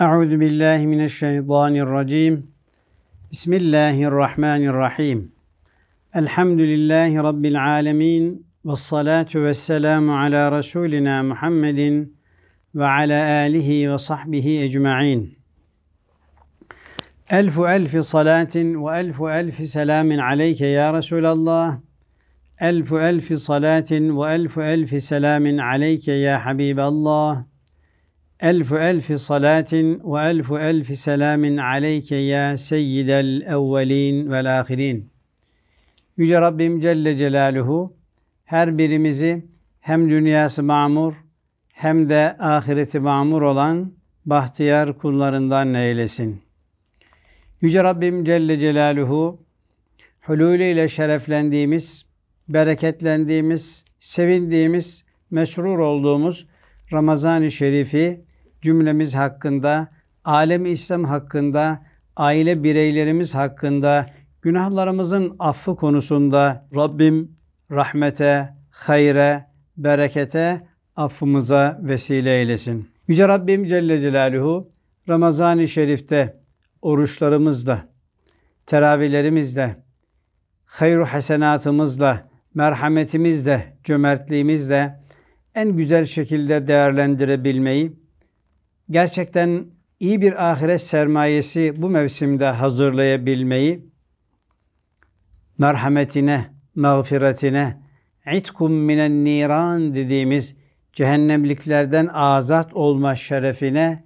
أعوذ بالله من الشيطان الرجيم بسم الله الرحمن الرحيم الحمد لله رب العالمين والصلاة والسلام على رسولنا محمد وعلى آله وصحبه أجمعين ألف ألف صلاة وألف ألف سلام عليك يا رسول الله ألف ألف صلاة وألف ألف سلام عليك يا حبيب الله ألف ألف صلاة وألف ألف سلام عليك يا سيد الأولين والآخرين Yüce Rabbim Celle Celaluhu her birimizi hem dünyası mamur hem de ahireti mamur olan bahtiyar kullarından eylesin. Yüce Rabbim Celle Celaluhu hulûlü ile şereflendiğimiz, bereketlendiğimiz, sevindiğimiz, mesrur olduğumuz Ramazan-ı Şerif'i cümlemiz hakkında, alem İslam hakkında, aile bireylerimiz hakkında, günahlarımızın affı konusunda Rabbim rahmete, hayre, berekete, affımıza vesile eylesin. Yüce Rabbim Celle Celaluhu Ramazan-ı Şerif'te oruçlarımızla, teravihlerimizle, hayru hasenatımızla, merhametimizle, cömertliğimizle, en güzel şekilde değerlendirebilmeyi, gerçekten iyi bir ahiret sermayesi bu mevsimde hazırlayabilmeyi, merhametine, mağfiretine, itkum minen niran dediğimiz cehennemliklerden azat olma şerefine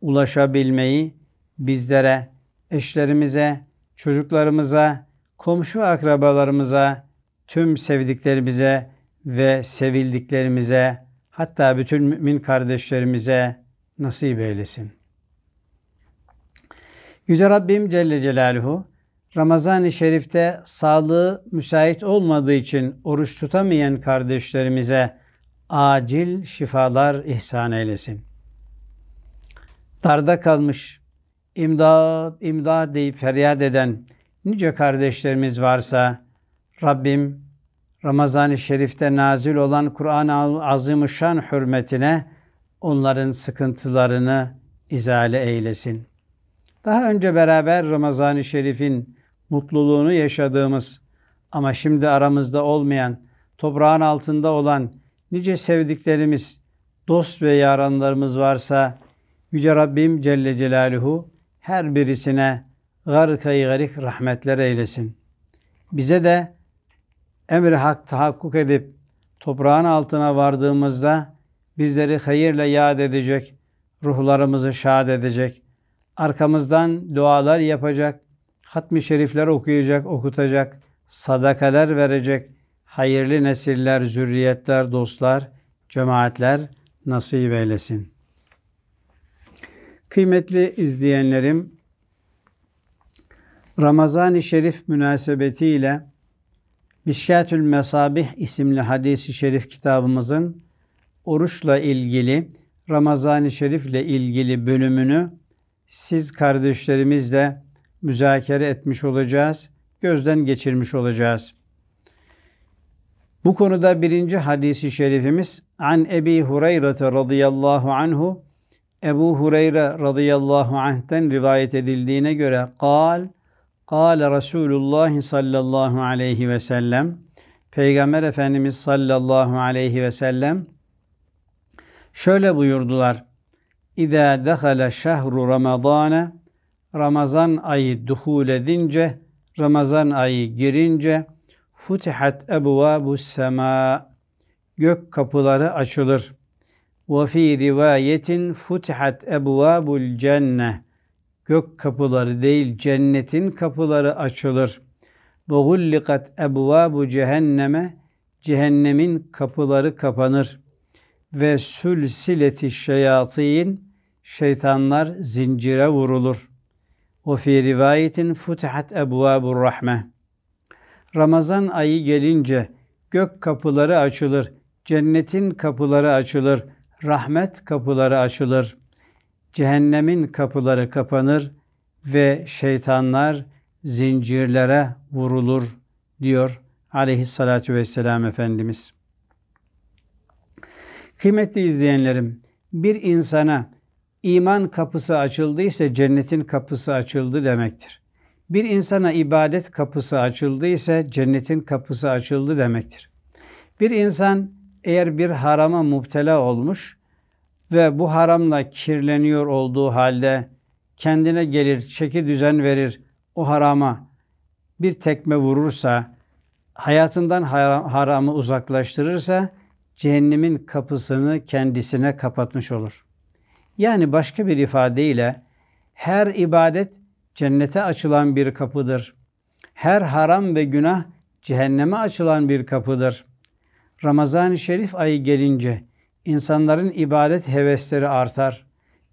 ulaşabilmeyi bizlere, eşlerimize, çocuklarımıza, komşu akrabalarımıza, tüm sevdiklerimize ve sevildiklerimize hatta bütün mümin kardeşlerimize nasip eylesin. Yüce Rabbim Celle Celaluhu Ramazan-ı Şerif'te sağlığı müsait olmadığı için oruç tutamayan kardeşlerimize acil şifalar ihsan eylesin. Darda kalmış, imdat, imdat deyip feryat eden nice kardeşlerimiz varsa Rabbim Ramazan-ı Şerif'te nazil olan Kur'an-ı Azimuşşan hürmetine onların sıkıntılarını izale eylesin. Daha önce beraber Ramazan-ı Şerif'in mutluluğunu yaşadığımız ama şimdi aramızda olmayan, toprağın altında olan nice sevdiklerimiz, dost ve yaranlarımız varsa Yüce Rabbim Celle Celaluhu her birisine garkayı garik rahmetler eylesin. Bize de emri hak tahakkuk edip toprağın altına vardığımızda bizleri hayırla yad edecek, ruhlarımızı şad edecek, arkamızdan dualar yapacak, hatmi şerifler okuyacak, okutacak, sadakalar verecek, hayırlı nesiller, zürriyetler, dostlar, cemaatler nasip eylesin. Kıymetli izleyenlerim, Ramazan-ı Şerif münasebetiyle Mişkatül Mesabih isimli hadisi şerif kitabımızın oruçla ilgili, Ramazan-ı Şerif'le ilgili bölümünü siz kardeşlerimizle müzakere etmiş olacağız, gözden geçirmiş olacağız. Bu konuda birinci hadisi şerifimiz An Ebi Hureyre radıyallahu anhu Ebu Hureyre radıyallahu anh'ten rivayet edildiğine göre kal Kale Resulullah sallallahu aleyhi ve sellem Peygamber Efendimiz sallallahu aleyhi ve sellem şöyle buyurdular. İza dakhala şehru Ramazana Ramazan ayı duhul edince Ramazan ayı girince futihat ebvabu sema gök kapıları açılır. Ve fi rivayetin futihat ebvabul cennet gök kapıları değil cennetin kapıları açılır. Ve gullikat ebvabu cehenneme cehennemin kapıları kapanır. Ve sülsileti şeyatin şeytanlar zincire vurulur. O fi rivayetin futihat ebvabur rahme. Ramazan ayı gelince gök kapıları açılır, cennetin kapıları açılır, rahmet kapıları açılır.'' cehennemin kapıları kapanır ve şeytanlar zincirlere vurulur diyor aleyhissalatü vesselam Efendimiz. Kıymetli izleyenlerim, bir insana iman kapısı açıldıysa cennetin kapısı açıldı demektir. Bir insana ibadet kapısı açıldıysa cennetin kapısı açıldı demektir. Bir insan eğer bir harama muptela olmuş, ve bu haramla kirleniyor olduğu halde kendine gelir, çeki düzen verir, o harama bir tekme vurursa, hayatından haram, haramı uzaklaştırırsa cehennemin kapısını kendisine kapatmış olur. Yani başka bir ifadeyle her ibadet cennete açılan bir kapıdır. Her haram ve günah cehenneme açılan bir kapıdır. Ramazan-ı Şerif ayı gelince insanların ibadet hevesleri artar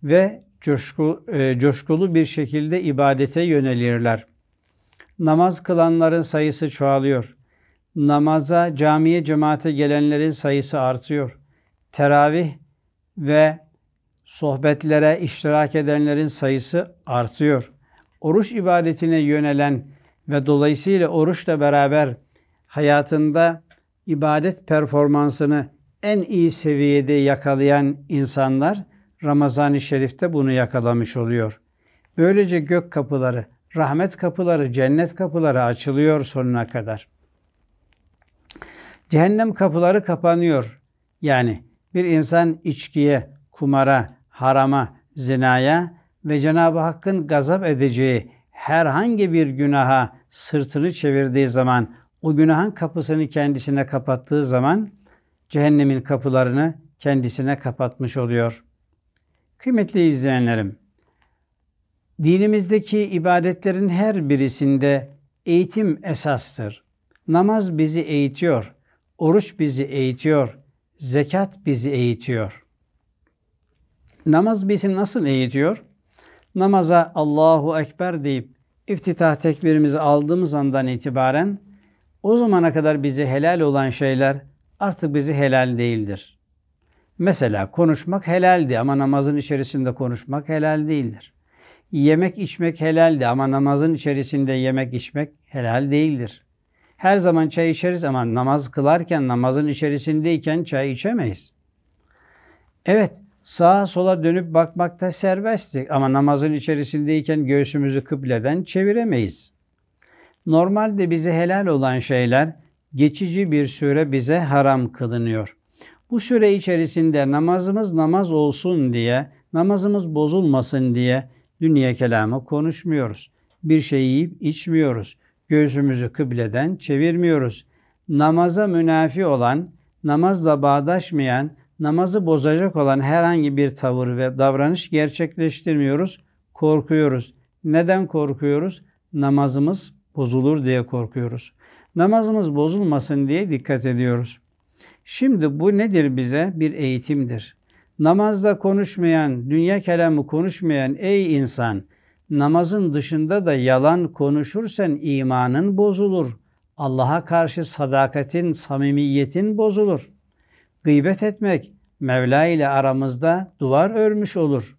ve coşku, e, coşkulu bir şekilde ibadete yönelirler. Namaz kılanların sayısı çoğalıyor. Namaza, camiye, cemaate gelenlerin sayısı artıyor. Teravih ve sohbetlere iştirak edenlerin sayısı artıyor. Oruç ibadetine yönelen ve dolayısıyla oruçla beraber hayatında ibadet performansını en iyi seviyede yakalayan insanlar Ramazan-ı Şerif'te bunu yakalamış oluyor. Böylece gök kapıları, rahmet kapıları, cennet kapıları açılıyor sonuna kadar. Cehennem kapıları kapanıyor. Yani bir insan içkiye, kumara, harama, zinaya ve Cenab-ı Hakk'ın gazap edeceği herhangi bir günaha sırtını çevirdiği zaman, o günahın kapısını kendisine kapattığı zaman cehennemin kapılarını kendisine kapatmış oluyor. Kıymetli izleyenlerim, dinimizdeki ibadetlerin her birisinde eğitim esastır. Namaz bizi eğitiyor, oruç bizi eğitiyor, zekat bizi eğitiyor. Namaz bizi nasıl eğitiyor? Namaza Allahu Ekber deyip iftitah tekbirimizi aldığımız andan itibaren o zamana kadar bizi helal olan şeyler artık bizi helal değildir. Mesela konuşmak helaldi ama namazın içerisinde konuşmak helal değildir. Yemek içmek helaldi ama namazın içerisinde yemek içmek helal değildir. Her zaman çay içeriz ama namaz kılarken, namazın içerisindeyken çay içemeyiz. Evet, sağa sola dönüp bakmakta serbesttik ama namazın içerisindeyken göğsümüzü kıbleden çeviremeyiz. Normalde bize helal olan şeyler geçici bir süre bize haram kılınıyor. Bu süre içerisinde namazımız namaz olsun diye, namazımız bozulmasın diye dünya kelamı konuşmuyoruz. Bir şey yiyip içmiyoruz. gözümüzü kıbleden çevirmiyoruz. Namaza münafi olan, namazla bağdaşmayan, namazı bozacak olan herhangi bir tavır ve davranış gerçekleştirmiyoruz. Korkuyoruz. Neden korkuyoruz? Namazımız bozulur diye korkuyoruz namazımız bozulmasın diye dikkat ediyoruz. Şimdi bu nedir bize? Bir eğitimdir. Namazda konuşmayan, dünya kelamı konuşmayan ey insan, namazın dışında da yalan konuşursan imanın bozulur. Allah'a karşı sadakatin, samimiyetin bozulur. Gıybet etmek Mevla ile aramızda duvar örmüş olur.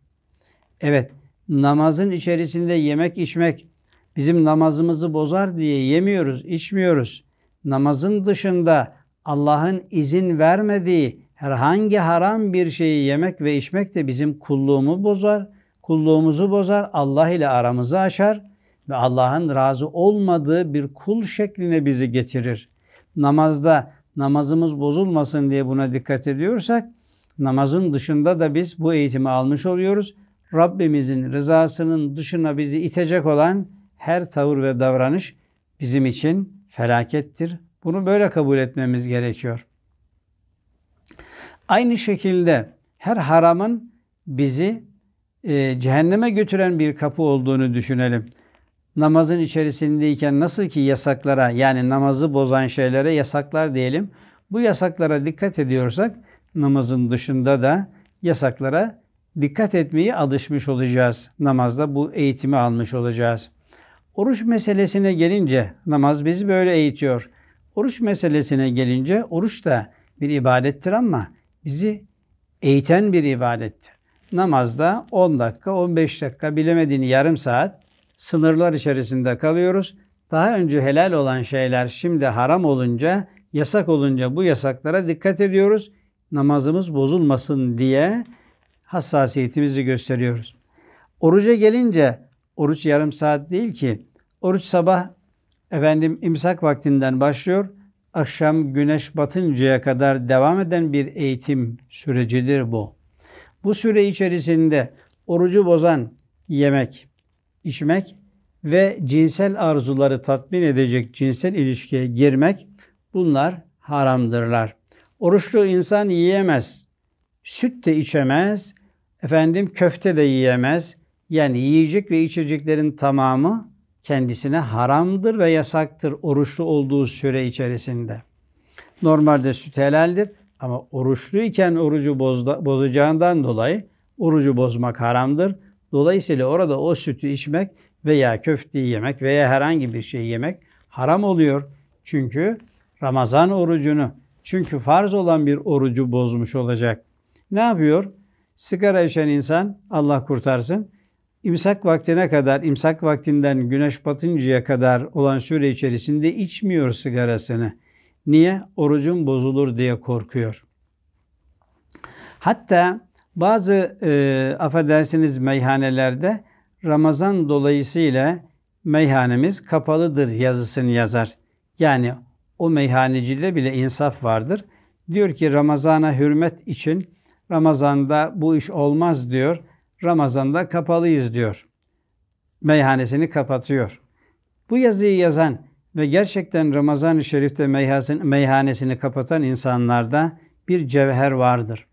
Evet, namazın içerisinde yemek içmek, bizim namazımızı bozar diye yemiyoruz, içmiyoruz. Namazın dışında Allah'ın izin vermediği herhangi haram bir şeyi yemek ve içmek de bizim kulluğumu bozar, kulluğumuzu bozar, Allah ile aramızı aşar ve Allah'ın razı olmadığı bir kul şekline bizi getirir. Namazda namazımız bozulmasın diye buna dikkat ediyorsak namazın dışında da biz bu eğitimi almış oluyoruz. Rabbimizin rızasının dışına bizi itecek olan her tavır ve davranış bizim için felakettir. Bunu böyle kabul etmemiz gerekiyor. Aynı şekilde her haramın bizi e, cehenneme götüren bir kapı olduğunu düşünelim. Namazın içerisindeyken nasıl ki yasaklara yani namazı bozan şeylere yasaklar diyelim. Bu yasaklara dikkat ediyorsak namazın dışında da yasaklara dikkat etmeyi alışmış olacağız. Namazda bu eğitimi almış olacağız. Oruç meselesine gelince namaz bizi böyle eğitiyor. Oruç meselesine gelince oruç da bir ibadettir ama bizi eğiten bir ibadettir. Namazda 10 dakika, 15 dakika bilemediğini yarım saat sınırlar içerisinde kalıyoruz. Daha önce helal olan şeyler şimdi haram olunca, yasak olunca bu yasaklara dikkat ediyoruz. Namazımız bozulmasın diye hassasiyetimizi gösteriyoruz. Oruca gelince Oruç yarım saat değil ki. Oruç sabah efendim imsak vaktinden başlıyor. Akşam güneş batıncaya kadar devam eden bir eğitim sürecidir bu. Bu süre içerisinde orucu bozan yemek, içmek ve cinsel arzuları tatmin edecek cinsel ilişkiye girmek bunlar haramdırlar. Oruçlu insan yiyemez, süt de içemez, efendim köfte de yiyemez, yani yiyecek ve içeceklerin tamamı kendisine haramdır ve yasaktır oruçlu olduğu süre içerisinde. Normalde süt helaldir ama oruçluyken orucu bozda, bozacağından dolayı orucu bozmak haramdır. Dolayısıyla orada o sütü içmek veya köfteyi yemek veya herhangi bir şey yemek haram oluyor. Çünkü Ramazan orucunu, çünkü farz olan bir orucu bozmuş olacak. Ne yapıyor? Sigara içen insan Allah kurtarsın İmsak vaktine kadar, imsak vaktinden güneş batıncaya kadar olan süre içerisinde içmiyor sigarasını. Niye? Orucun bozulur diye korkuyor. Hatta bazı e, affedersiniz meyhanelerde Ramazan dolayısıyla meyhanemiz kapalıdır yazısını yazar. Yani o meyhanecide bile insaf vardır. Diyor ki Ramazana hürmet için Ramazan'da bu iş olmaz diyor. Ramazan'da kapalıyız diyor. Meyhanesini kapatıyor. Bu yazıyı yazan ve gerçekten Ramazan-ı Şerif'te meyhanesini kapatan insanlarda bir cevher vardır.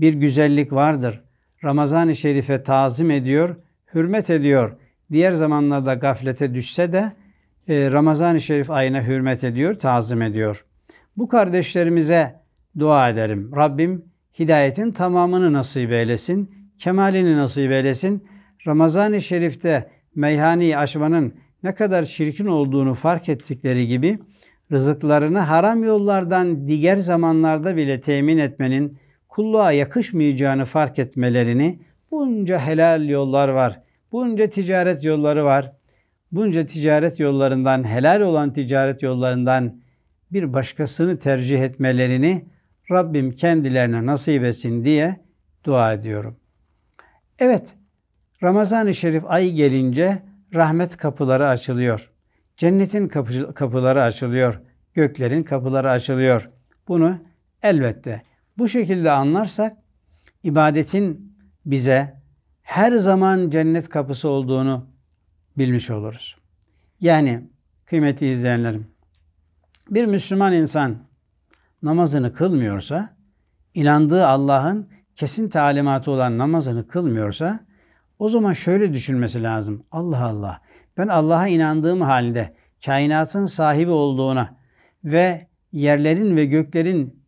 Bir güzellik vardır. Ramazan-ı Şerif'e tazim ediyor, hürmet ediyor. Diğer zamanlarda gaflete düşse de e, Ramazan-ı Şerif ayına hürmet ediyor, tazim ediyor. Bu kardeşlerimize dua ederim. Rabbim hidayetin tamamını nasip eylesin kemalini nasip eylesin. Ramazan-ı Şerif'te meyhaneyi aşmanın ne kadar çirkin olduğunu fark ettikleri gibi rızıklarını haram yollardan diğer zamanlarda bile temin etmenin kulluğa yakışmayacağını fark etmelerini bunca helal yollar var, bunca ticaret yolları var. Bunca ticaret yollarından, helal olan ticaret yollarından bir başkasını tercih etmelerini Rabbim kendilerine nasip etsin diye dua ediyorum. Evet, Ramazan-ı Şerif ayı gelince rahmet kapıları açılıyor. Cennetin kapı, kapıları açılıyor. Göklerin kapıları açılıyor. Bunu elbette bu şekilde anlarsak ibadetin bize her zaman cennet kapısı olduğunu bilmiş oluruz. Yani kıymetli izleyenlerim bir Müslüman insan namazını kılmıyorsa inandığı Allah'ın kesin talimatı olan namazını kılmıyorsa o zaman şöyle düşünmesi lazım. Allah Allah ben Allah'a inandığım halde kainatın sahibi olduğuna ve yerlerin ve göklerin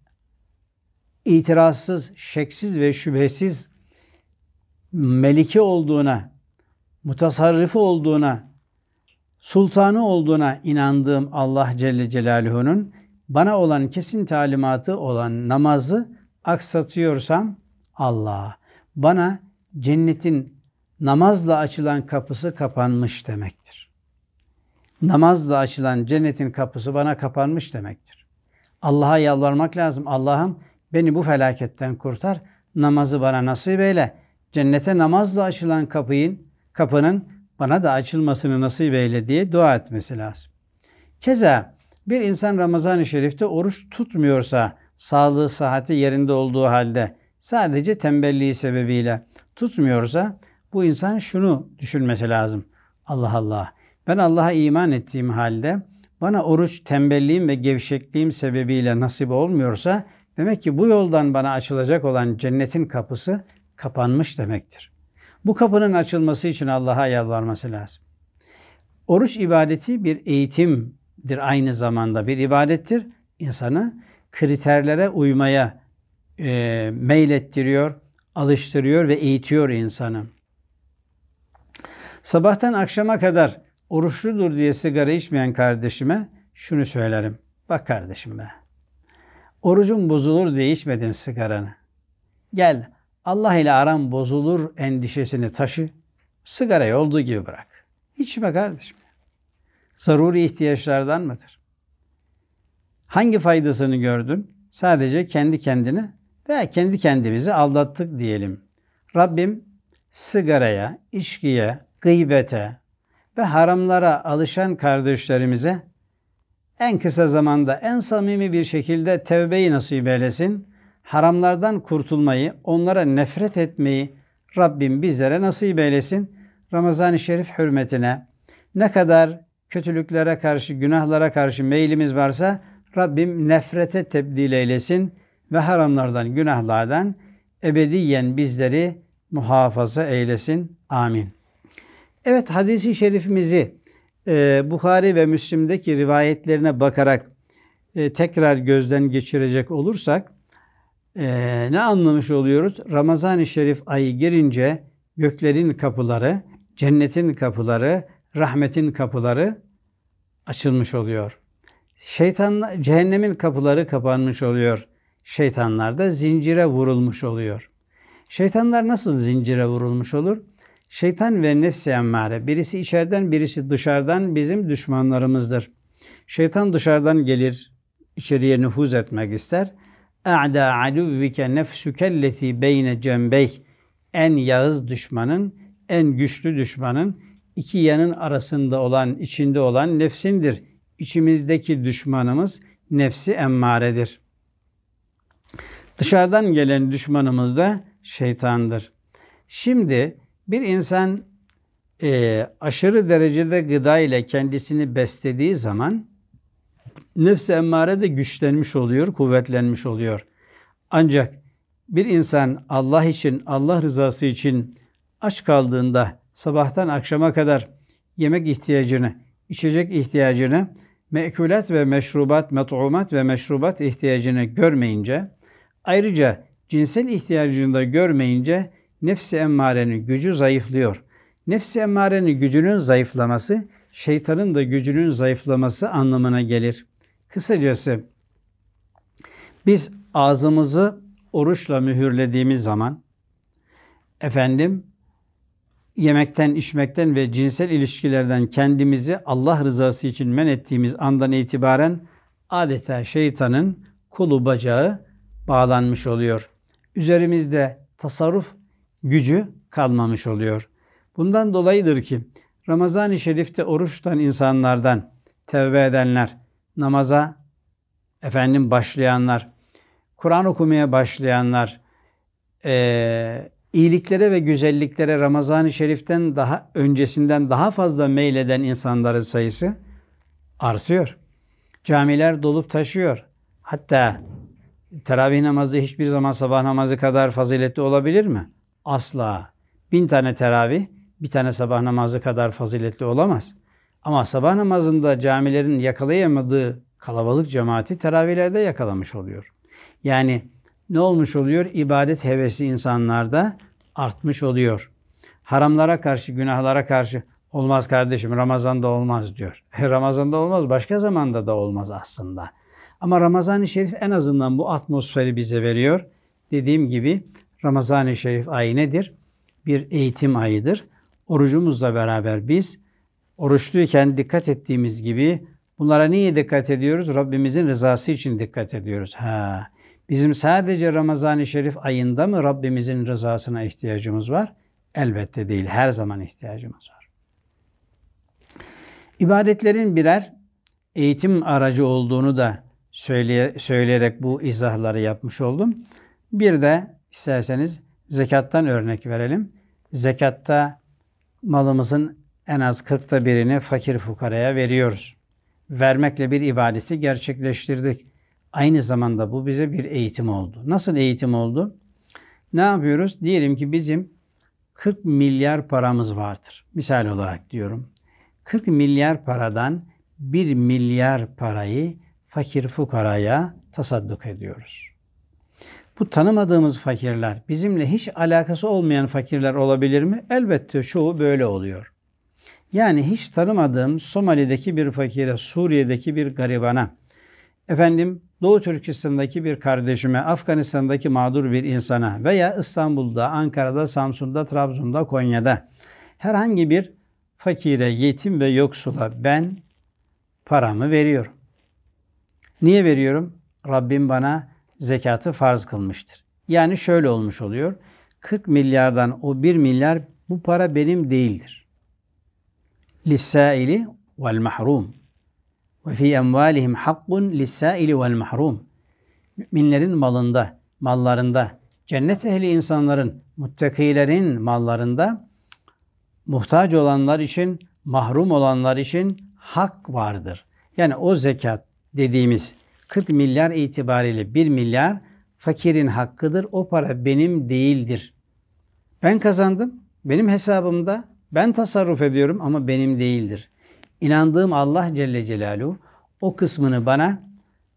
itirazsız, şeksiz ve şüphesiz meliki olduğuna, mutasarrifi olduğuna, sultanı olduğuna inandığım Allah Celle Celaluhu'nun bana olan kesin talimatı olan namazı aksatıyorsam Allah Bana cennetin namazla açılan kapısı kapanmış demektir. Namazla açılan cennetin kapısı bana kapanmış demektir. Allah'a yalvarmak lazım. Allah'ım beni bu felaketten kurtar. Namazı bana nasip eyle. Cennete namazla açılan kapıyın, kapının bana da açılmasını nasip eyle diye dua etmesi lazım. Keza bir insan Ramazan-ı Şerif'te oruç tutmuyorsa, sağlığı, sıhhati yerinde olduğu halde sadece tembelliği sebebiyle tutmuyorsa bu insan şunu düşünmesi lazım. Allah Allah ben Allah'a iman ettiğim halde bana oruç tembelliğim ve gevşekliğim sebebiyle nasip olmuyorsa demek ki bu yoldan bana açılacak olan cennetin kapısı kapanmış demektir. Bu kapının açılması için Allah'a yalvarması lazım. Oruç ibadeti bir eğitimdir aynı zamanda bir ibadettir. İnsanı kriterlere uymaya e, meylettiriyor, alıştırıyor ve eğitiyor insanı. Sabahtan akşama kadar oruçludur diye sigara içmeyen kardeşime şunu söylerim. Bak kardeşim be. Orucun bozulur diye içmedin sigaranı. Gel Allah ile aram bozulur endişesini taşı. Sigarayı olduğu gibi bırak. İçme kardeşim. Zaruri ihtiyaçlardan mıdır? Hangi faydasını gördün? Sadece kendi kendine veya kendi kendimizi aldattık diyelim. Rabbim sigaraya, içkiye, gıybete ve haramlara alışan kardeşlerimize en kısa zamanda en samimi bir şekilde tevbeyi nasip eylesin. Haramlardan kurtulmayı, onlara nefret etmeyi Rabbim bizlere nasip eylesin. Ramazan-ı Şerif hürmetine ne kadar kötülüklere karşı, günahlara karşı meylimiz varsa Rabbim nefrete tebdil eylesin ve haramlardan, günahlardan ebediyen bizleri muhafaza eylesin. Amin. Evet hadisi şerifimizi e, Bukhari ve Müslim'deki rivayetlerine bakarak e, tekrar gözden geçirecek olursak e, ne anlamış oluyoruz? Ramazan-ı Şerif ayı girince göklerin kapıları, cennetin kapıları, rahmetin kapıları açılmış oluyor. Şeytan cehennemin kapıları kapanmış oluyor şeytanlar da zincire vurulmuş oluyor. Şeytanlar nasıl zincire vurulmuş olur? Şeytan ve nefsi emmare. Birisi içeriden, birisi dışarıdan bizim düşmanlarımızdır. Şeytan dışarıdan gelir, içeriye nüfuz etmek ister. A'da aluvvike nefsükelleti beyne cembeyh. En yağız düşmanın, en güçlü düşmanın iki yanın arasında olan, içinde olan nefsindir. İçimizdeki düşmanımız nefsi emmaredir.'' Dışarıdan gelen düşmanımız da şeytandır. Şimdi bir insan e, aşırı derecede gıda ile kendisini beslediği zaman nefs-i emmare de güçlenmiş oluyor, kuvvetlenmiş oluyor. Ancak bir insan Allah için, Allah rızası için aç kaldığında sabahtan akşama kadar yemek ihtiyacını, içecek ihtiyacını, mekulat ve meşrubat, met'umat ve meşrubat ihtiyacını görmeyince Ayrıca cinsel ihtiyacını da görmeyince nefsi emmarenin gücü zayıflıyor. Nefsi emmarenin gücünün zayıflaması, şeytanın da gücünün zayıflaması anlamına gelir. Kısacası biz ağzımızı oruçla mühürlediğimiz zaman efendim yemekten, içmekten ve cinsel ilişkilerden kendimizi Allah rızası için men ettiğimiz andan itibaren adeta şeytanın kolu bacağı bağlanmış oluyor. Üzerimizde tasarruf gücü kalmamış oluyor. Bundan dolayıdır ki Ramazan-ı Şerif'te oruç tutan insanlardan tevbe edenler, namaza efendim başlayanlar, Kur'an okumaya başlayanlar, e, iyiliklere ve güzelliklere Ramazan-ı Şerif'ten daha öncesinden daha fazla meyleden insanların sayısı artıyor. Camiler dolup taşıyor. Hatta teravih namazı hiçbir zaman sabah namazı kadar faziletli olabilir mi? Asla. Bin tane teravih bir tane sabah namazı kadar faziletli olamaz. Ama sabah namazında camilerin yakalayamadığı kalabalık cemaati teravihlerde yakalamış oluyor. Yani ne olmuş oluyor? İbadet hevesi insanlarda artmış oluyor. Haramlara karşı, günahlara karşı olmaz kardeşim Ramazan'da olmaz diyor. Ramazan'da olmaz, başka zamanda da olmaz aslında. Ama Ramazan-ı Şerif en azından bu atmosferi bize veriyor. Dediğim gibi Ramazan-ı Şerif ayı nedir? Bir eğitim ayıdır. Orucumuzla beraber biz oruçluyken dikkat ettiğimiz gibi bunlara niye dikkat ediyoruz? Rabbimizin rızası için dikkat ediyoruz. Ha, bizim sadece Ramazan-ı Şerif ayında mı Rabbimizin rızasına ihtiyacımız var? Elbette değil. Her zaman ihtiyacımız var. İbadetlerin birer eğitim aracı olduğunu da söyleye, söyleyerek bu izahları yapmış oldum. Bir de isterseniz zekattan örnek verelim. Zekatta malımızın en az kırkta birini fakir fukaraya veriyoruz. Vermekle bir ibadeti gerçekleştirdik. Aynı zamanda bu bize bir eğitim oldu. Nasıl eğitim oldu? Ne yapıyoruz? Diyelim ki bizim 40 milyar paramız vardır. Misal olarak diyorum. 40 milyar paradan 1 milyar parayı fakir fukaraya tasadduk ediyoruz. Bu tanımadığımız fakirler, bizimle hiç alakası olmayan fakirler olabilir mi? Elbette çoğu böyle oluyor. Yani hiç tanımadığım Somali'deki bir fakire, Suriye'deki bir garibana, efendim Doğu Türkistan'daki bir kardeşime, Afganistan'daki mağdur bir insana veya İstanbul'da, Ankara'da, Samsun'da, Trabzon'da, Konya'da herhangi bir fakire, yetim ve yoksula ben paramı veriyorum. Niye veriyorum? Rabbim bana zekatı farz kılmıştır. Yani şöyle olmuş oluyor. 40 milyardan o 1 milyar bu para benim değildir. Lissaili vel mahrum. Ve fi emvalihim hakkun lissaili vel mahrum. Müminlerin malında, mallarında, cennet ehli insanların, muttakilerin mallarında muhtaç olanlar için, mahrum olanlar için hak vardır. Yani o zekat dediğimiz 40 milyar itibariyle 1 milyar fakirin hakkıdır. O para benim değildir. Ben kazandım. Benim hesabımda ben tasarruf ediyorum ama benim değildir. İnandığım Allah Celle Celaluhu o kısmını bana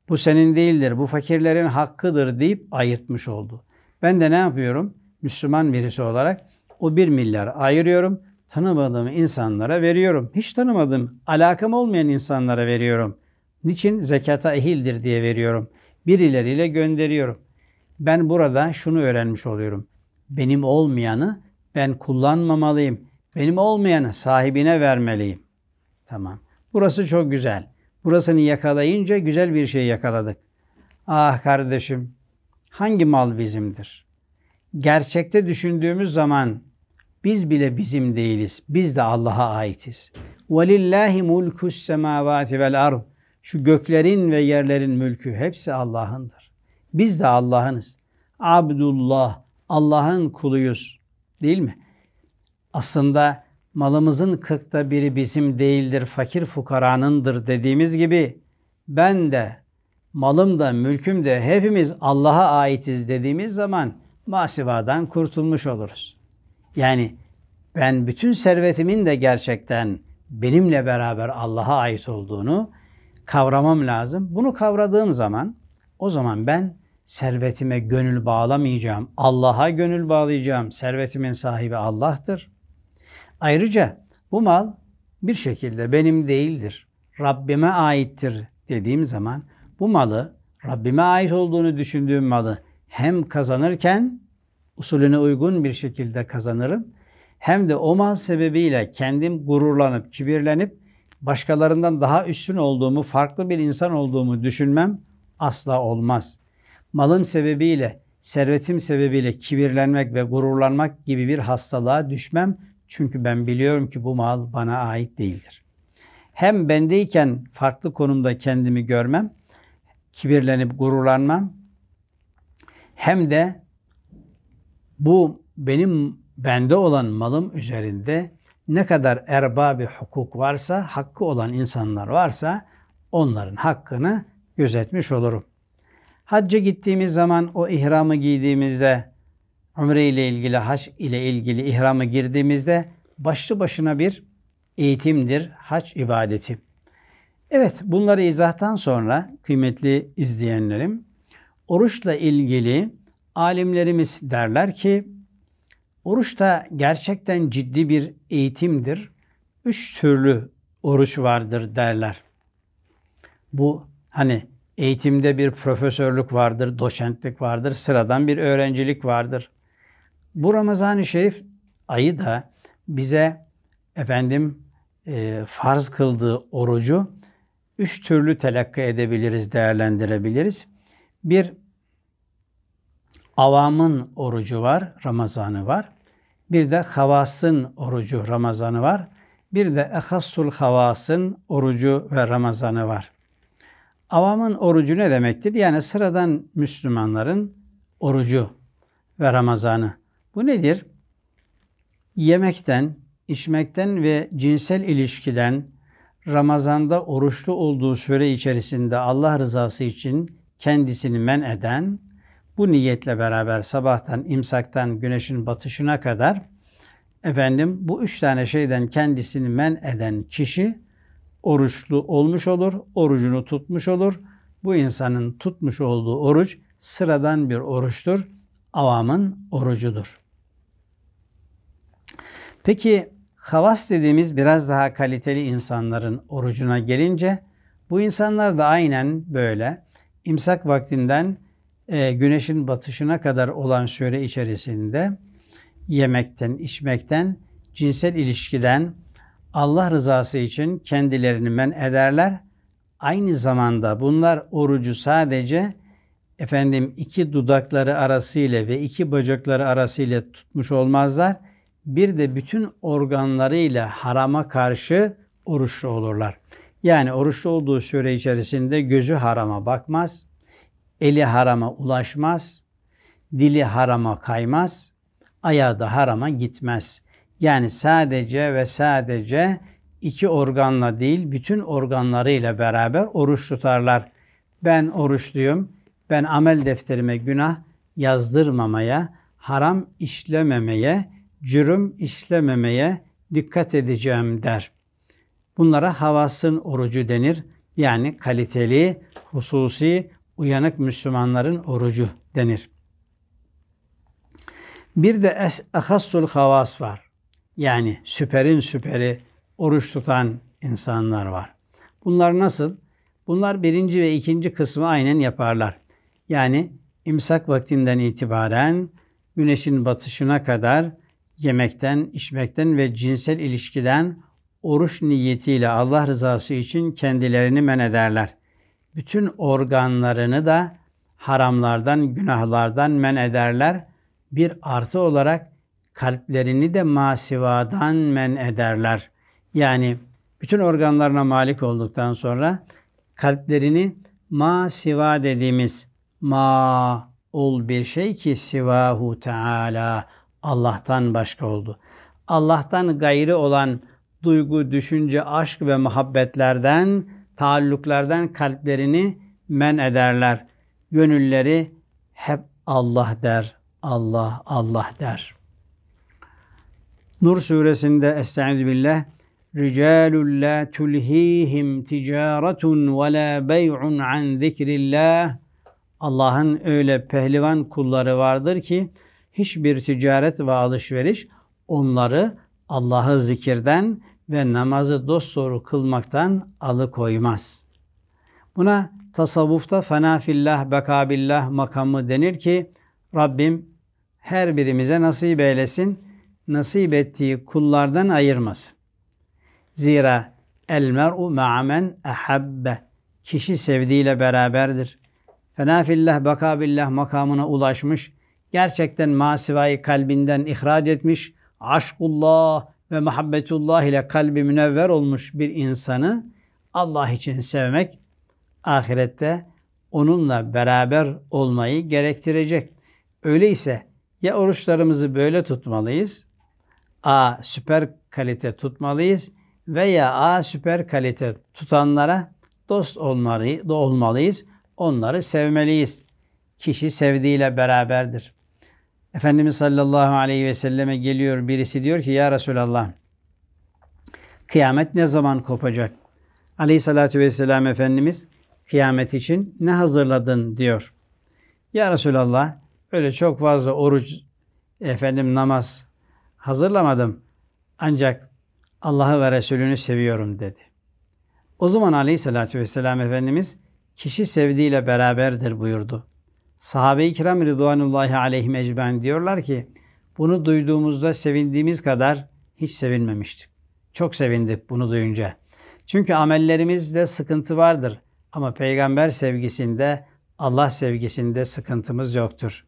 bu senin değildir, bu fakirlerin hakkıdır deyip ayırtmış oldu. Ben de ne yapıyorum? Müslüman birisi olarak o bir milyar ayırıyorum. Tanımadığım insanlara veriyorum. Hiç tanımadığım, alakam olmayan insanlara veriyorum.'' Niçin? Zekata ehildir diye veriyorum. Birileriyle gönderiyorum. Ben burada şunu öğrenmiş oluyorum. Benim olmayanı ben kullanmamalıyım. Benim olmayanı sahibine vermeliyim. Tamam. Burası çok güzel. Burasını yakalayınca güzel bir şey yakaladık. Ah kardeşim, hangi mal bizimdir? Gerçekte düşündüğümüz zaman biz bile bizim değiliz. Biz de Allah'a aitiz. Velillahi mulkus semavati vel ard. Şu göklerin ve yerlerin mülkü hepsi Allah'ındır. Biz de Allah'ınız. Abdullah, Allah'ın kuluyuz. Değil mi? Aslında malımızın kırkta biri bizim değildir, fakir fukaranındır dediğimiz gibi ben de, malım da, mülküm de hepimiz Allah'a aitiz dediğimiz zaman masivadan kurtulmuş oluruz. Yani ben bütün servetimin de gerçekten benimle beraber Allah'a ait olduğunu kavramam lazım. Bunu kavradığım zaman o zaman ben servetime gönül bağlamayacağım. Allah'a gönül bağlayacağım. Servetimin sahibi Allah'tır. Ayrıca bu mal bir şekilde benim değildir. Rabbime aittir dediğim zaman bu malı Rabbime ait olduğunu düşündüğüm malı hem kazanırken usulüne uygun bir şekilde kazanırım hem de o mal sebebiyle kendim gururlanıp kibirlenip başkalarından daha üstün olduğumu, farklı bir insan olduğumu düşünmem asla olmaz. Malım sebebiyle, servetim sebebiyle kibirlenmek ve gururlanmak gibi bir hastalığa düşmem çünkü ben biliyorum ki bu mal bana ait değildir. Hem bendeyken farklı konumda kendimi görmem, kibirlenip gururlanmam hem de bu benim bende olan malım üzerinde ne kadar erbabi hukuk varsa, hakkı olan insanlar varsa onların hakkını gözetmiş olurum. Hacca gittiğimiz zaman o ihramı giydiğimizde, umre ile ilgili, haç ile ilgili ihramı girdiğimizde başlı başına bir eğitimdir haç ibadeti. Evet bunları izahtan sonra kıymetli izleyenlerim, oruçla ilgili alimlerimiz derler ki Oruç da gerçekten ciddi bir eğitimdir. Üç türlü oruç vardır derler. Bu hani eğitimde bir profesörlük vardır, doçentlik vardır, sıradan bir öğrencilik vardır. Bu Ramazan-ı Şerif ayı da bize efendim e, farz kıldığı orucu üç türlü telakki edebiliriz, değerlendirebiliriz. Bir, avamın orucu var, Ramazanı var. Bir de havasın orucu, Ramazanı var. Bir de ehassul havasın orucu ve Ramazanı var. Avamın orucu ne demektir? Yani sıradan Müslümanların orucu ve Ramazanı. Bu nedir? Yemekten, içmekten ve cinsel ilişkiden Ramazan'da oruçlu olduğu süre içerisinde Allah rızası için kendisini men eden bu niyetle beraber sabahtan, imsaktan, güneşin batışına kadar efendim bu üç tane şeyden kendisini men eden kişi oruçlu olmuş olur, orucunu tutmuş olur. Bu insanın tutmuş olduğu oruç sıradan bir oruçtur, avamın orucudur. Peki havas dediğimiz biraz daha kaliteli insanların orucuna gelince bu insanlar da aynen böyle imsak vaktinden e, güneşin batışına kadar olan süre içerisinde yemekten, içmekten, cinsel ilişkiden Allah rızası için kendilerini men ederler. Aynı zamanda bunlar orucu sadece efendim iki dudakları arasıyla ve iki bacakları arasıyla tutmuş olmazlar. Bir de bütün organlarıyla harama karşı oruçlu olurlar. Yani oruçlu olduğu süre içerisinde gözü harama bakmaz, Eli harama ulaşmaz, dili harama kaymaz, ayağı da harama gitmez. Yani sadece ve sadece iki organla değil, bütün organlarıyla beraber oruç tutarlar. Ben oruçluyum, ben amel defterime günah yazdırmamaya, haram işlememeye, cürüm işlememeye dikkat edeceğim der. Bunlara havasın orucu denir. Yani kaliteli, hususi, uyanık Müslümanların orucu denir. Bir de ahassul havas var. Yani süperin süperi oruç tutan insanlar var. Bunlar nasıl? Bunlar birinci ve ikinci kısmı aynen yaparlar. Yani imsak vaktinden itibaren güneşin batışına kadar yemekten, içmekten ve cinsel ilişkiden oruç niyetiyle Allah rızası için kendilerini men ederler bütün organlarını da haramlardan, günahlardan men ederler. Bir artı olarak kalplerini de masivadan men ederler. Yani bütün organlarına malik olduktan sonra kalplerini masiva dediğimiz ma ol bir şey ki sivahu teala Allah'tan başka oldu. Allah'tan gayri olan duygu, düşünce, aşk ve muhabbetlerden taalluklardan kalplerini men ederler. Gönülleri hep Allah der. Allah Allah der. Nur suresinde Estaizu billah Ricalun la tulhihim ticaretun ve la bey'un an Allah'ın öyle pehlivan kulları vardır ki hiçbir ticaret ve alışveriş onları Allah'ı zikirden ve namazı dosdoğru kılmaktan alıkoymaz. Buna tasavvufta fena fillah, bekabillah makamı denir ki Rabbim her birimize nasip eylesin, nasip ettiği kullardan ayırmasın. Zira el mer'u ma'amen ahabbe. Kişi sevdiğiyle beraberdir. Fena fillah, bekabillah makamına ulaşmış, gerçekten masivayı kalbinden ihraç etmiş, aşkullah, ve muhabbetullah ile kalbi münevver olmuş bir insanı Allah için sevmek ahirette onunla beraber olmayı gerektirecek. Öyleyse ya oruçlarımızı böyle tutmalıyız, A süper kalite tutmalıyız veya A süper kalite tutanlara dost olmalıyız, onları sevmeliyiz. Kişi sevdiğiyle beraberdir. Efendimiz sallallahu aleyhi ve selleme geliyor birisi diyor ki ya Resulallah kıyamet ne zaman kopacak? Aleyhissalatü vesselam Efendimiz kıyamet için ne hazırladın diyor. Ya Resulallah öyle çok fazla oruç, efendim namaz hazırlamadım. Ancak Allah'ı ve Resulünü seviyorum dedi. O zaman Aleyhisselatü Vesselam Efendimiz kişi sevdiğiyle beraberdir buyurdu. Sahabe-i kiram rıdvanullahi aleyhim ecben diyorlar ki bunu duyduğumuzda sevindiğimiz kadar hiç sevinmemiştik. Çok sevindik bunu duyunca. Çünkü amellerimizde sıkıntı vardır ama peygamber sevgisinde, Allah sevgisinde sıkıntımız yoktur.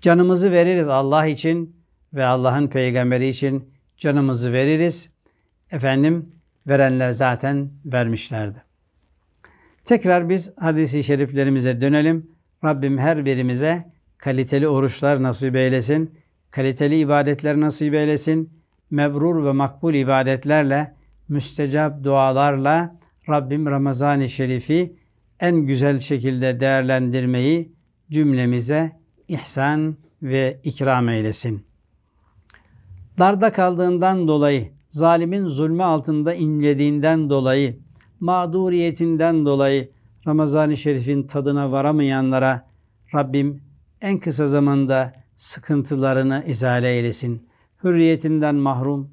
Canımızı veririz Allah için ve Allah'ın peygamberi için canımızı veririz. Efendim verenler zaten vermişlerdi. Tekrar biz hadisi şeriflerimize dönelim. Rabbim her birimize kaliteli oruçlar nasip eylesin, kaliteli ibadetler nasip eylesin, mebrur ve makbul ibadetlerle, müstecap dualarla Rabbim Ramazan-ı Şerif'i en güzel şekilde değerlendirmeyi cümlemize ihsan ve ikram eylesin. Darda kaldığından dolayı, zalimin zulme altında inlediğinden dolayı, mağduriyetinden dolayı, Ramazan-ı Şerif'in tadına varamayanlara Rabbim en kısa zamanda sıkıntılarını izale eylesin. Hürriyetinden mahrum,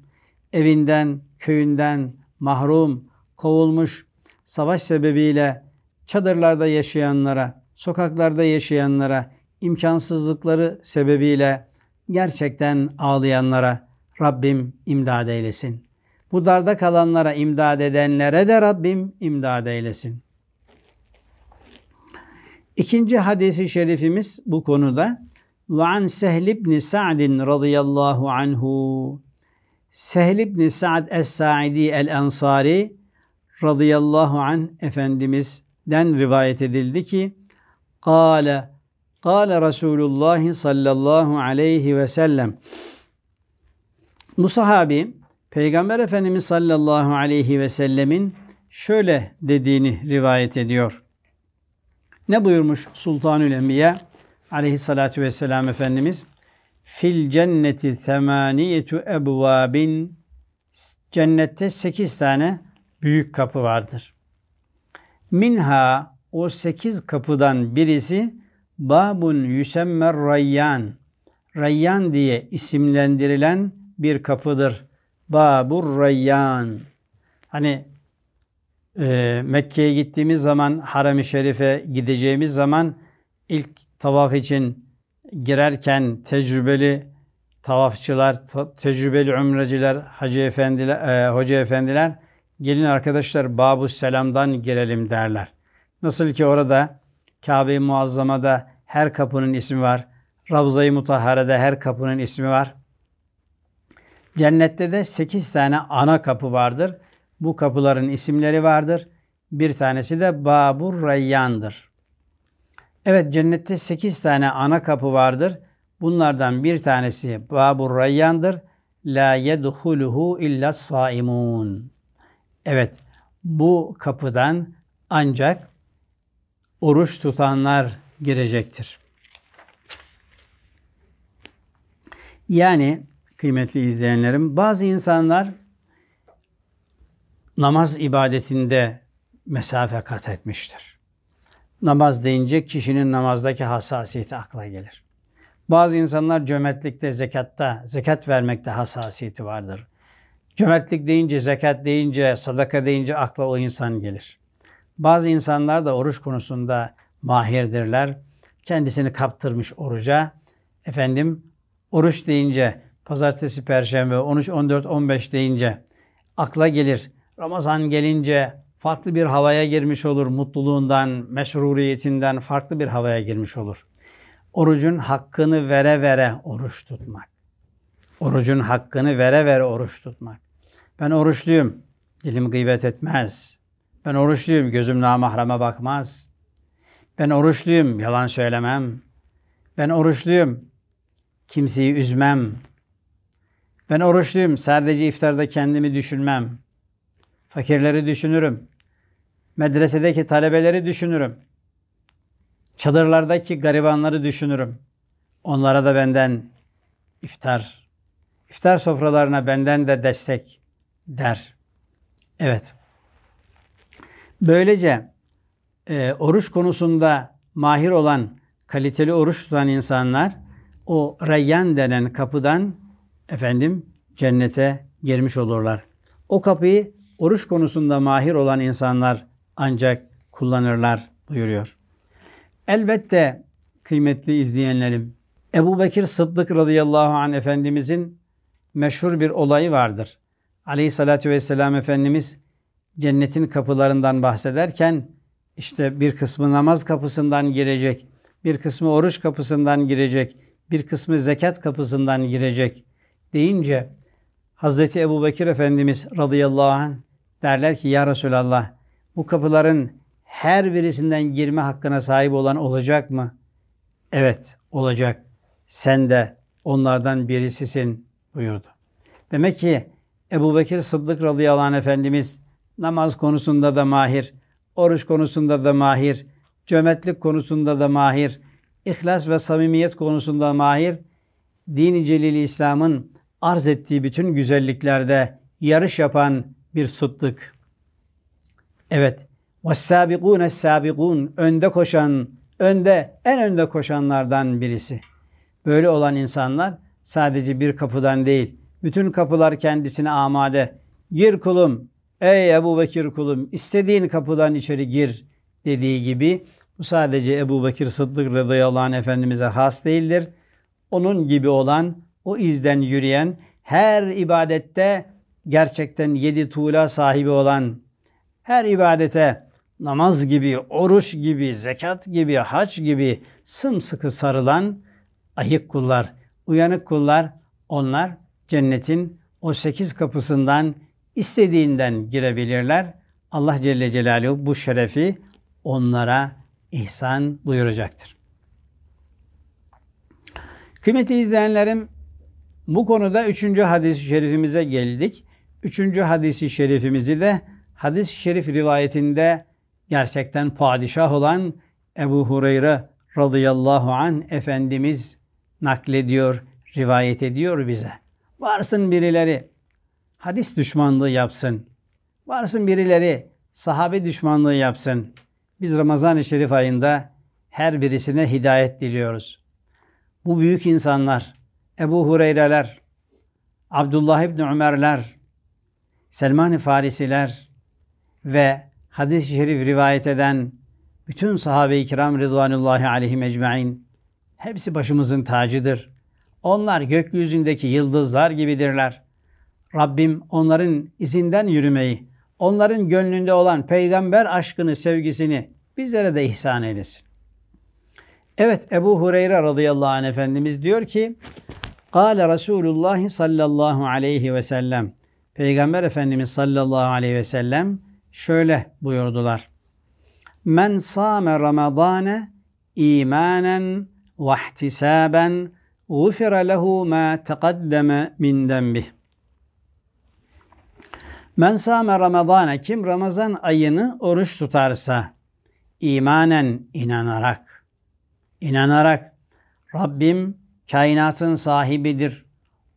evinden, köyünden mahrum, kovulmuş, savaş sebebiyle çadırlarda yaşayanlara, sokaklarda yaşayanlara, imkansızlıkları sebebiyle gerçekten ağlayanlara Rabbim imdad eylesin. Bu darda kalanlara imdad edenlere de Rabbim imdad eylesin. İkinci hadisi şerifimiz bu konuda. Ve an Sehl ibn Sa'd radıyallahu anhu. Sehl ibn Sa'd es-Sa'idi el-Ensari radıyallahu an Efendimiz'den rivayet edildi ki Kale Kale Resulullah sallallahu aleyhi ve sellem Bu sahabi Peygamber Efendimiz sallallahu aleyhi ve sellemin şöyle dediğini rivayet ediyor. Ne buyurmuş Sultanül Enbiya aleyhissalatu vesselam Efendimiz? Fil cenneti temaniyetu ebvabin Cennette sekiz tane büyük kapı vardır. Minha o sekiz kapıdan birisi Babun Yüsemmer Rayyan Rayyan diye isimlendirilen bir kapıdır. Babur Rayyan. Hani e, Mekke'ye gittiğimiz zaman, Haram-ı Şerif'e gideceğimiz zaman ilk tavaf için girerken tecrübeli tavafçılar, tecrübeli umreciler, hacı efendiler, e, hoca efendiler gelin arkadaşlar babu selamdan girelim derler. Nasıl ki orada Kabe-i Muazzama'da her kapının ismi var. Ravza-i Mutahhare'de her kapının ismi var. Cennette de 8 tane ana kapı vardır. Bu kapıların isimleri vardır. Bir tanesi de Babur Reyyan'dır. Evet cennette sekiz tane ana kapı vardır. Bunlardan bir tanesi Babur Reyyan'dır. La yedhuluhu illa saimun. Evet bu kapıdan ancak oruç tutanlar girecektir. Yani kıymetli izleyenlerim bazı insanlar namaz ibadetinde mesafe kat etmiştir. Namaz deyince kişinin namazdaki hassasiyeti akla gelir. Bazı insanlar cömertlikte, zekatta, zekat vermekte hassasiyeti vardır. Cömertlik deyince, zekat deyince, sadaka deyince akla o insan gelir. Bazı insanlar da oruç konusunda mahirdirler. Kendisini kaptırmış oruca. Efendim, oruç deyince, pazartesi, perşembe, 13, 14, 15 deyince akla gelir Ramazan gelince farklı bir havaya girmiş olur. Mutluluğundan, meşruriyetinden farklı bir havaya girmiş olur. Orucun hakkını vere vere oruç tutmak. Orucun hakkını vere vere oruç tutmak. Ben oruçluyum. Dilim gıybet etmez. Ben oruçluyum. Gözüm namahrama bakmaz. Ben oruçluyum. Yalan söylemem. Ben oruçluyum. Kimseyi üzmem. Ben oruçluyum. Sadece iftarda kendimi düşünmem. Fakirleri düşünürüm. Medresedeki talebeleri düşünürüm. Çadırlardaki garibanları düşünürüm. Onlara da benden iftar, iftar sofralarına benden de destek der. Evet. Böylece e, oruç konusunda mahir olan, kaliteli oruç tutan insanlar o reyyan denen kapıdan efendim cennete girmiş olurlar. O kapıyı oruç konusunda mahir olan insanlar ancak kullanırlar buyuruyor. Elbette kıymetli izleyenlerim, Ebu Bekir Sıddık radıyallahu anh Efendimizin meşhur bir olayı vardır. Aleyhissalatü vesselam Efendimiz cennetin kapılarından bahsederken işte bir kısmı namaz kapısından girecek, bir kısmı oruç kapısından girecek, bir kısmı zekat kapısından girecek deyince Hazreti Ebu Bekir Efendimiz radıyallahu anh Derler ki ya Resulallah bu kapıların her birisinden girme hakkına sahip olan olacak mı? Evet olacak. Sen de onlardan birisisin buyurdu. Demek ki Ebu Bekir Sıddık radıyallahu anh Efendimiz namaz konusunda da mahir, oruç konusunda da mahir, cömertlik konusunda da mahir, ihlas ve samimiyet konusunda mahir, din celil İslam'ın arz ettiği bütün güzelliklerde yarış yapan bir sıddık. Evet. وَالسَّابِقُونَ السَّابِقُونَ Önde koşan, önde, en önde koşanlardan birisi. Böyle olan insanlar sadece bir kapıdan değil, bütün kapılar kendisine amade. Gir kulum, ey Ebu Bekir kulum, istediğin kapıdan içeri gir dediği gibi bu sadece Ebu Bekir Sıddık radıyallahu anh Efendimiz'e has değildir. Onun gibi olan, o izden yürüyen her ibadette gerçekten yedi tuğla sahibi olan her ibadete namaz gibi, oruç gibi, zekat gibi, hac gibi sımsıkı sarılan ayık kullar, uyanık kullar onlar cennetin o sekiz kapısından istediğinden girebilirler. Allah Celle Celaluhu bu şerefi onlara ihsan buyuracaktır. Kıymetli izleyenlerim bu konuda üçüncü hadis-i şerifimize geldik. Üçüncü hadisi şerifimizi de hadis-i şerif rivayetinde gerçekten padişah olan Ebu Hureyre radıyallahu an Efendimiz naklediyor, rivayet ediyor bize. Varsın birileri hadis düşmanlığı yapsın. Varsın birileri sahabe düşmanlığı yapsın. Biz Ramazan-ı Şerif ayında her birisine hidayet diliyoruz. Bu büyük insanlar, Ebu Hureyre'ler, Abdullah İbni Ömer'ler, Selman-ı Farisiler ve hadis-i şerif rivayet eden bütün sahabe-i kiram rıdvanullahi aleyhim ecmain hepsi başımızın tacıdır. Onlar gökyüzündeki yıldızlar gibidirler. Rabbim onların izinden yürümeyi, onların gönlünde olan peygamber aşkını, sevgisini bizlere de ihsan eylesin. Evet Ebu Hureyre radıyallahu anh Efendimiz diyor ki, Kale Resulullah sallallahu aleyhi ve sellem Peygamber Efendimiz sallallahu aleyhi ve sellem şöyle buyurdular. Men sâme ramadâne imanen ve ihtisaben gufira lehu ma taqaddeme min dembih. Men sâme ramadâne kim Ramazan ayını oruç tutarsa imanen inanarak inanarak Rabbim kainatın sahibidir.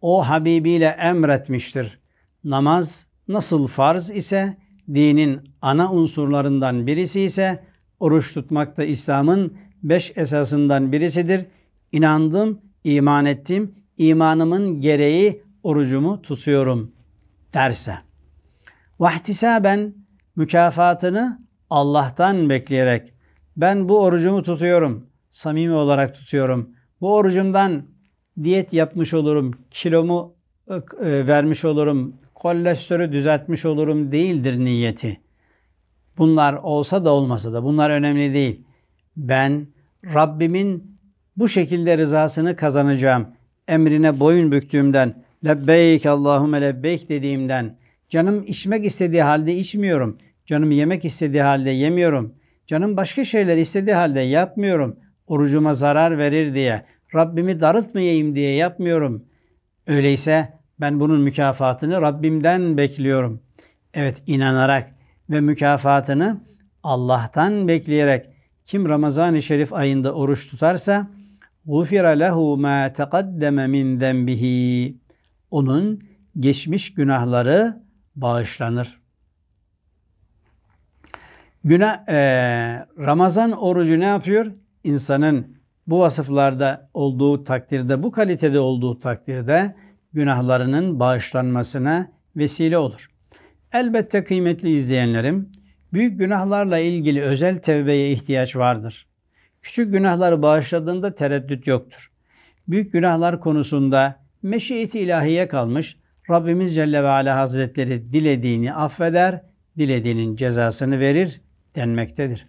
O Habibiyle emretmiştir namaz nasıl farz ise, dinin ana unsurlarından birisi ise, oruç tutmak da İslam'ın beş esasından birisidir. İnandım, iman ettim, imanımın gereği orucumu tutuyorum derse. Vahtisaben mükafatını Allah'tan bekleyerek ben bu orucumu tutuyorum, samimi olarak tutuyorum. Bu orucumdan diyet yapmış olurum, kilomu e, vermiş olurum, kolesterolü düzeltmiş olurum değildir niyeti. Bunlar olsa da olmasa da bunlar önemli değil. Ben Rabbimin bu şekilde rızasını kazanacağım. Emrine boyun büktüğümden, lebbeyk Allahümme lebbeyk dediğimden, canım içmek istediği halde içmiyorum. Canım yemek istediği halde yemiyorum. Canım başka şeyler istediği halde yapmıyorum. Orucuma zarar verir diye, Rabbimi darıtmayayım diye yapmıyorum. Öyleyse ben bunun mükafatını Rabbimden bekliyorum. Evet inanarak ve mükafatını Allah'tan bekleyerek kim Ramazan-ı Şerif ayında oruç tutarsa غُفِرَ لَهُ مَا تَقَدَّمَ مِنْ ذَنْبِهِ Onun geçmiş günahları bağışlanır. Günah, e, Ramazan orucu ne yapıyor? İnsanın bu vasıflarda olduğu takdirde, bu kalitede olduğu takdirde günahlarının bağışlanmasına vesile olur. Elbette kıymetli izleyenlerim, büyük günahlarla ilgili özel tevbeye ihtiyaç vardır. Küçük günahları bağışladığında tereddüt yoktur. Büyük günahlar konusunda meşiyeti ilahiye kalmış Rabbimiz Celle ve Ala Hazretleri dilediğini affeder, dilediğinin cezasını verir denmektedir.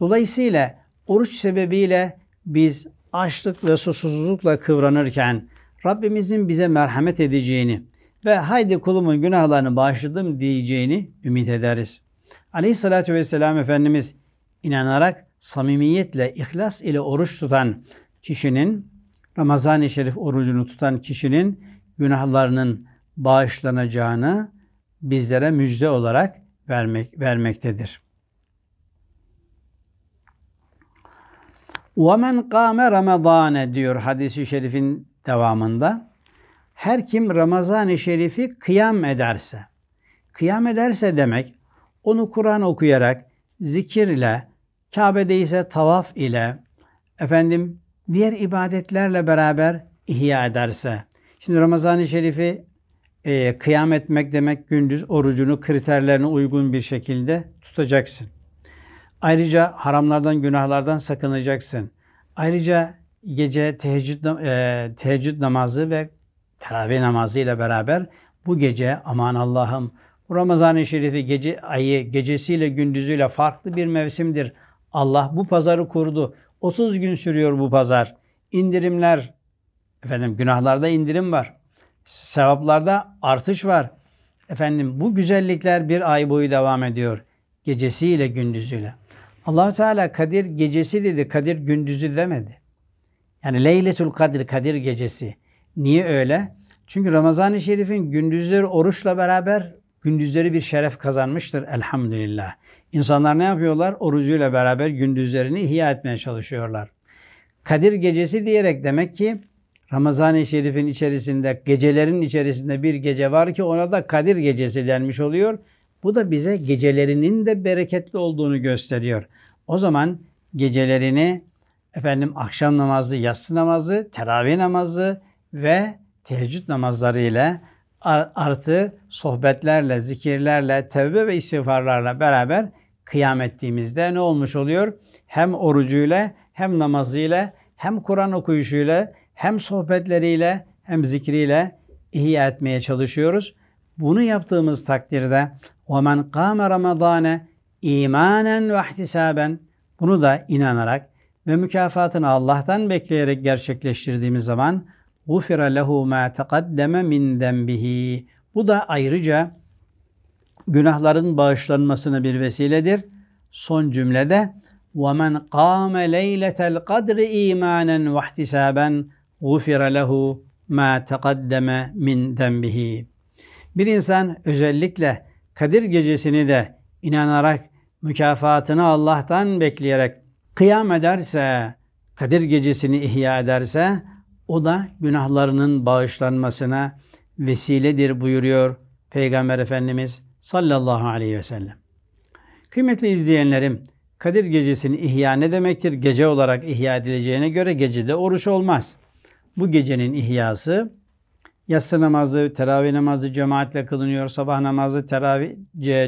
Dolayısıyla oruç sebebiyle biz açlık ve susuzlukla kıvranırken Rabbimizin bize merhamet edeceğini ve haydi kulumun günahlarını bağışladım diyeceğini ümit ederiz. Aleyhissalatü vesselam Efendimiz inanarak samimiyetle, ihlas ile oruç tutan kişinin, Ramazan-ı Şerif orucunu tutan kişinin günahlarının bağışlanacağını bizlere müjde olarak vermek, vermektedir. وَمَنْ قَامَ رَمَضَانَ diyor hadisi şerifin devamında her kim Ramazan-ı Şerif'i kıyam ederse. Kıyam ederse demek onu Kur'an okuyarak, zikir ile, Kabe'de ise tavaf ile, efendim diğer ibadetlerle beraber ihya ederse. Şimdi Ramazan-ı Şerif'i e, kıyam etmek demek gündüz orucunu kriterlerine uygun bir şekilde tutacaksın. Ayrıca haramlardan, günahlardan sakınacaksın. Ayrıca gece teheccüd, e, teheccüd namazı ve teravih namazı ile beraber bu gece aman Allah'ım Ramazan-ı Şerif'i gece ayı gecesiyle gündüzüyle farklı bir mevsimdir. Allah bu pazarı kurdu. 30 gün sürüyor bu pazar. İndirimler efendim günahlarda indirim var. Sevaplarda artış var. Efendim bu güzellikler bir ay boyu devam ediyor. Gecesiyle gündüzüyle. allah Teala Kadir gecesi dedi, Kadir gündüzü demedi. Yani Leyletül Kadir, Kadir gecesi. Niye öyle? Çünkü Ramazan-ı Şerif'in gündüzleri oruçla beraber gündüzleri bir şeref kazanmıştır elhamdülillah. İnsanlar ne yapıyorlar? Orucuyla beraber gündüzlerini ihya etmeye çalışıyorlar. Kadir gecesi diyerek demek ki Ramazan-ı Şerif'in içerisinde, gecelerin içerisinde bir gece var ki ona da Kadir gecesi denmiş oluyor. Bu da bize gecelerinin de bereketli olduğunu gösteriyor. O zaman gecelerini efendim akşam namazı, yatsı namazı, teravih namazı ve teheccüd namazları ile artı sohbetlerle, zikirlerle, tevbe ve istiğfarlarla beraber kıyam ettiğimizde ne olmuş oluyor? Hem orucuyla, hem namazıyla, hem Kur'an okuyuşuyla, hem sohbetleriyle, hem zikriyle ihya etmeye çalışıyoruz. Bunu yaptığımız takdirde وَمَنْ قَامَ رَمَضَانَ ve وَاحْتِسَابًا Bunu da inanarak, ve mükafatını Allah'tan bekleyerek gerçekleştirdiğimiz zaman غُفِرَ lehu مَا تَقَدَّمَ min ذَنْبِهِ Bu da ayrıca günahların bağışlanmasına bir vesiledir. Son cümlede وَمَنْ قَامَ لَيْلَةَ الْقَدْرِ اِيمَانًا وَاحْتِسَابًا غُفِرَ لَهُ مَا تَقَدَّمَ مِنْ ذَنْبِهِ Bir insan özellikle Kadir gecesini de inanarak mükafatını Allah'tan bekleyerek kıyam ederse, Kadir gecesini ihya ederse o da günahlarının bağışlanmasına vesiledir buyuruyor Peygamber Efendimiz sallallahu aleyhi ve sellem. Kıymetli izleyenlerim, Kadir gecesini ihya ne demektir? Gece olarak ihya edileceğine göre gecede oruç olmaz. Bu gecenin ihyası yatsı namazı, teravih namazı cemaatle kılınıyor, sabah namazı teravih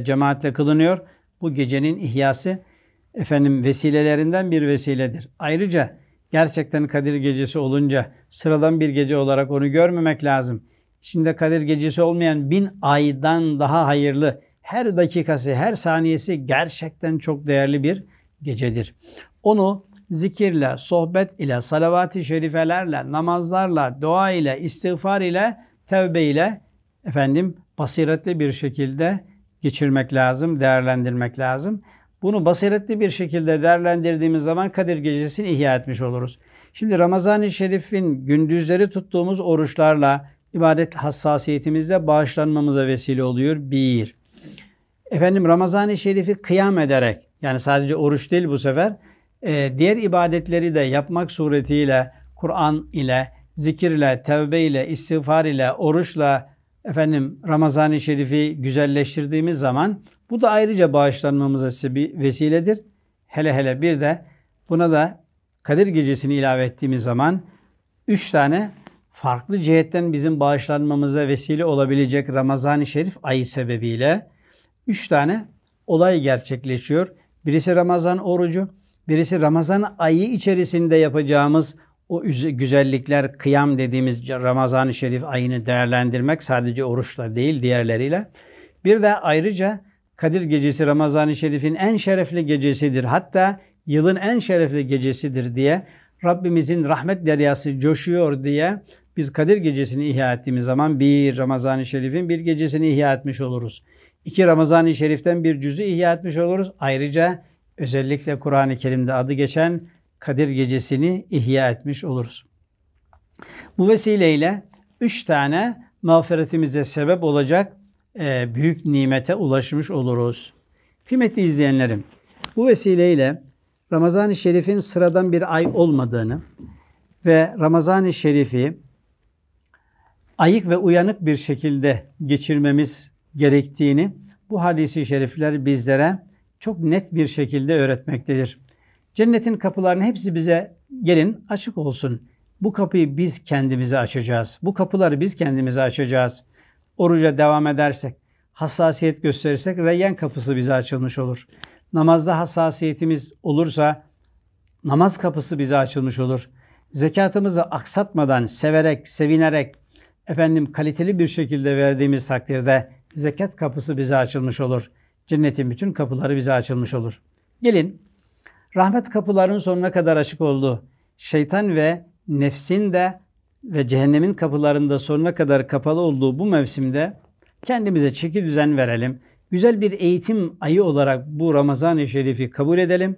cemaatle kılınıyor. Bu gecenin ihyası efendim vesilelerinden bir vesiledir. Ayrıca gerçekten Kadir Gecesi olunca sıradan bir gece olarak onu görmemek lazım. İçinde Kadir Gecesi olmayan bin aydan daha hayırlı her dakikası, her saniyesi gerçekten çok değerli bir gecedir. Onu zikirle, sohbet ile, salavat-i şerifelerle, namazlarla, dua ile, istiğfar ile, tevbe ile efendim basiretli bir şekilde geçirmek lazım, değerlendirmek lazım. Bunu basiretli bir şekilde değerlendirdiğimiz zaman Kadir Gecesi'ni ihya etmiş oluruz. Şimdi Ramazan-ı Şerif'in gündüzleri tuttuğumuz oruçlarla ibadet hassasiyetimizle bağışlanmamıza vesile oluyor. Bir. Efendim Ramazan-ı Şerif'i kıyam ederek yani sadece oruç değil bu sefer e, diğer ibadetleri de yapmak suretiyle Kur'an ile, zikirle, tevbe ile, istiğfar ile, oruçla efendim Ramazan-ı Şerif'i güzelleştirdiğimiz zaman bu da ayrıca bağışlanmamıza size bir vesiledir. Hele hele bir de buna da Kadir Gecesi'ni ilave ettiğimiz zaman üç tane farklı cihetten bizim bağışlanmamıza vesile olabilecek Ramazan-ı Şerif ayı sebebiyle üç tane olay gerçekleşiyor. Birisi Ramazan orucu, birisi Ramazan ayı içerisinde yapacağımız o güzellikler, kıyam dediğimiz Ramazan-ı Şerif ayını değerlendirmek sadece oruçla değil diğerleriyle. Bir de ayrıca Kadir gecesi Ramazan-ı Şerif'in en şerefli gecesidir. Hatta yılın en şerefli gecesidir diye Rabbimizin rahmet deryası coşuyor diye biz Kadir gecesini ihya ettiğimiz zaman bir Ramazan-ı Şerif'in bir gecesini ihya etmiş oluruz. İki Ramazan-ı Şerif'ten bir cüzü ihya etmiş oluruz. Ayrıca özellikle Kur'an-ı Kerim'de adı geçen Kadir gecesini ihya etmiş oluruz. Bu vesileyle üç tane mağfiretimize sebep olacak e, büyük nimete ulaşmış oluruz. Kıymetli izleyenlerim, bu vesileyle Ramazan-ı Şerif'in sıradan bir ay olmadığını ve Ramazan-ı Şerif'i ayık ve uyanık bir şekilde geçirmemiz gerektiğini bu hadisi şerifler bizlere çok net bir şekilde öğretmektedir. Cennetin kapılarını hepsi bize gelin açık olsun. Bu kapıyı biz kendimize açacağız. Bu kapıları biz kendimize açacağız oruca devam edersek, hassasiyet gösterirsek reyyan kapısı bize açılmış olur. Namazda hassasiyetimiz olursa namaz kapısı bize açılmış olur. Zekatımızı aksatmadan, severek, sevinerek, efendim kaliteli bir şekilde verdiğimiz takdirde zekat kapısı bize açılmış olur. Cennetin bütün kapıları bize açılmış olur. Gelin, rahmet kapılarının sonuna kadar açık olduğu, şeytan ve nefsin de ve cehennemin kapılarında sonuna kadar kapalı olduğu bu mevsimde kendimize çeki düzen verelim. Güzel bir eğitim ayı olarak bu Ramazan-ı Şerif'i kabul edelim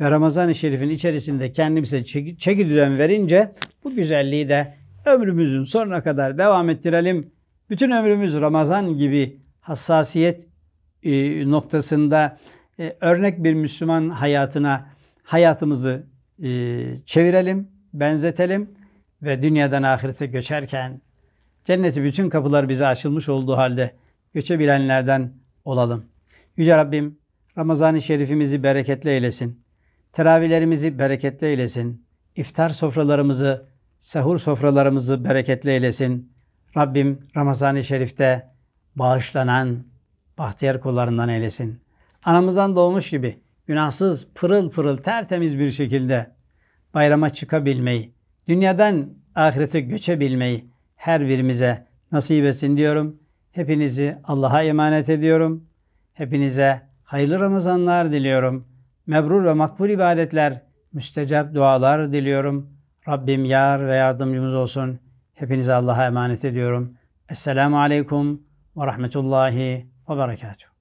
ve Ramazan-ı Şerif'in içerisinde kendimize çeki, düzen verince bu güzelliği de ömrümüzün sonuna kadar devam ettirelim. Bütün ömrümüz Ramazan gibi hassasiyet e, noktasında e, örnek bir Müslüman hayatına hayatımızı e, çevirelim, benzetelim ve dünyadan ahirete göçerken cenneti bütün kapılar bize açılmış olduğu halde göçebilenlerden olalım. Yüce Rabbim Ramazan-ı Şerifimizi bereketle eylesin. Teravihlerimizi bereketle eylesin. İftar sofralarımızı, sahur sofralarımızı bereketle eylesin. Rabbim Ramazan-ı Şerif'te bağışlanan bahtiyar kullarından eylesin. Anamızdan doğmuş gibi günahsız, pırıl pırıl, tertemiz bir şekilde bayrama çıkabilmeyi, Dünyadan ahirete göçebilmeyi her birimize nasip etsin diyorum. Hepinizi Allah'a emanet ediyorum. Hepinize hayırlı Ramazanlar diliyorum. Mebrur ve makbul ibadetler, müstecap dualar diliyorum. Rabbim yar ve yardımcımız olsun. Hepinizi Allah'a emanet ediyorum. Esselamu Aleyküm ve Rahmetullahi ve Berekatuhu.